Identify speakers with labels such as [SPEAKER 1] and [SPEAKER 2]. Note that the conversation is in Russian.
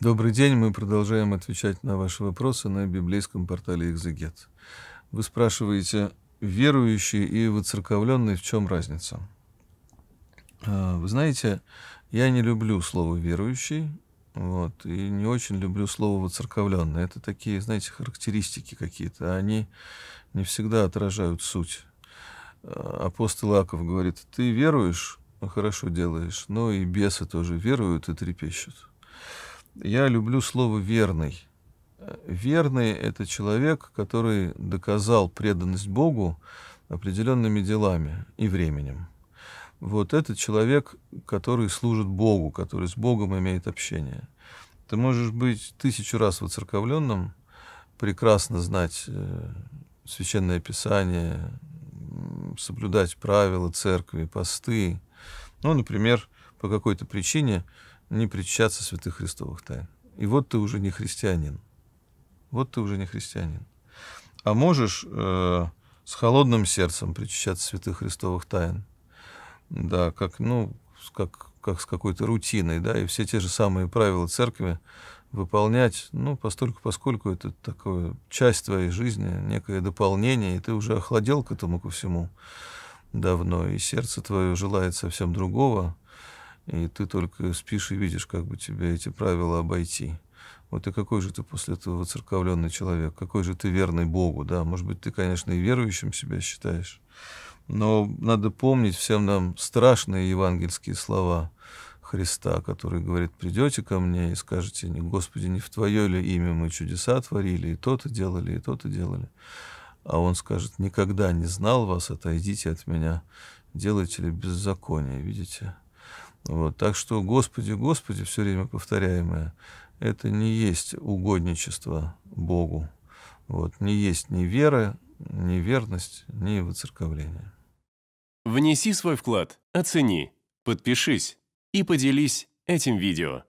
[SPEAKER 1] Добрый день, мы продолжаем отвечать на ваши вопросы на библейском портале «Экзегет». Вы спрашиваете, верующий и воцерковленный, в чем разница? А, вы знаете, я не люблю слово «верующий», вот, и не очень люблю слово «воцерковленный». Это такие, знаете, характеристики какие-то, они не всегда отражают суть. А, апостол Аков говорит, ты веруешь, хорошо делаешь, но и бесы тоже веруют и трепещут я люблю слово «верный». Э, верный — это человек, который доказал преданность Богу определенными делами и временем. Вот это человек, который служит Богу, который с Богом имеет общение. Ты можешь быть тысячу раз воцерковленным, прекрасно знать э, Священное Писание, соблюдать правила церкви, посты. Ну, например, по какой-то причине – не причащаться святых Христовых тайн. И вот ты уже не христианин. Вот ты уже не христианин. А можешь э, с холодным сердцем причащаться святых Христовых тайн. Да, как, ну, как, как с какой-то рутиной, да, и все те же самые правила церкви выполнять, ну, постольку, поскольку это такое часть твоей жизни, некое дополнение, и ты уже охладел к этому ко всему давно, и сердце твое желает совсем другого, и ты только спишь и видишь, как бы тебе эти правила обойти. Вот и какой же ты после этого церковленный человек, какой же ты верный Богу, да, может быть, ты, конечно, и верующим себя считаешь, но надо помнить всем нам страшные евангельские слова Христа, который говорит, придете ко мне и скажете, Господи, не в Твое ли имя мы чудеса творили, и то-то делали, и то-то делали. А он скажет, никогда не знал вас, отойдите от меня, делайте ли беззаконие, видите? Вот, так что «Господи, Господи» все время повторяемое, это не есть угодничество Богу, вот, не есть ни вера, ни верность, ни воцерковление. Внеси свой вклад, оцени, подпишись и поделись этим видео.